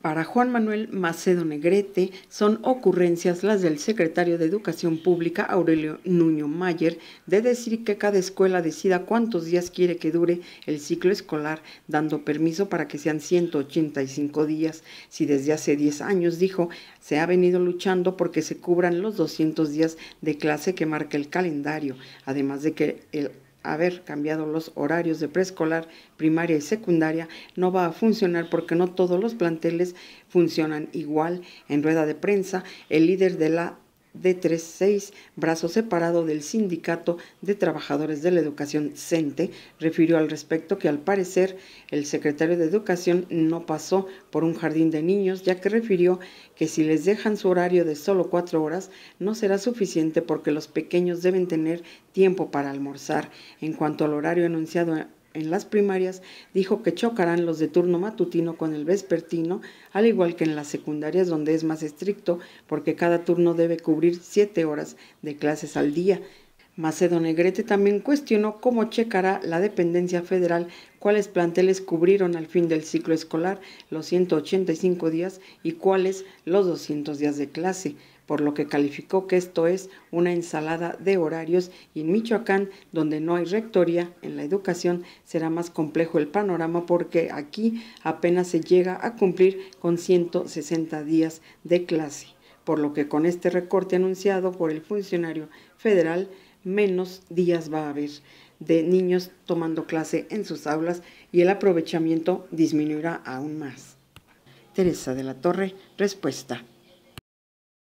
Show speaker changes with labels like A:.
A: Para Juan Manuel Macedo Negrete son ocurrencias las del secretario de Educación Pública Aurelio Nuño Mayer de decir que cada escuela decida cuántos días quiere que dure el ciclo escolar, dando permiso para que sean 185 días. Si desde hace 10 años, dijo, se ha venido luchando porque se cubran los 200 días de clase que marca el calendario, además de que el haber cambiado los horarios de preescolar, primaria y secundaria, no va a funcionar porque no todos los planteles funcionan igual. En rueda de prensa, el líder de la D36, brazo separado del Sindicato de Trabajadores de la Educación CENTE, refirió al respecto que al parecer el secretario de Educación no pasó por un jardín de niños, ya que refirió que si les dejan su horario de solo cuatro horas no será suficiente porque los pequeños deben tener tiempo para almorzar. En cuanto al horario anunciado en las primarias dijo que chocarán los de turno matutino con el vespertino, al igual que en las secundarias donde es más estricto, porque cada turno debe cubrir siete horas de clases al día, Macedo Negrete también cuestionó cómo checará la dependencia federal cuáles planteles cubrieron al fin del ciclo escolar los 185 días y cuáles los 200 días de clase, por lo que calificó que esto es una ensalada de horarios y en Michoacán, donde no hay rectoría en la educación, será más complejo el panorama porque aquí apenas se llega a cumplir con 160 días de clase, por lo que con este recorte anunciado por el funcionario federal, menos días va a haber de niños tomando clase en sus aulas y el aprovechamiento disminuirá aún más. Teresa de la Torre, respuesta.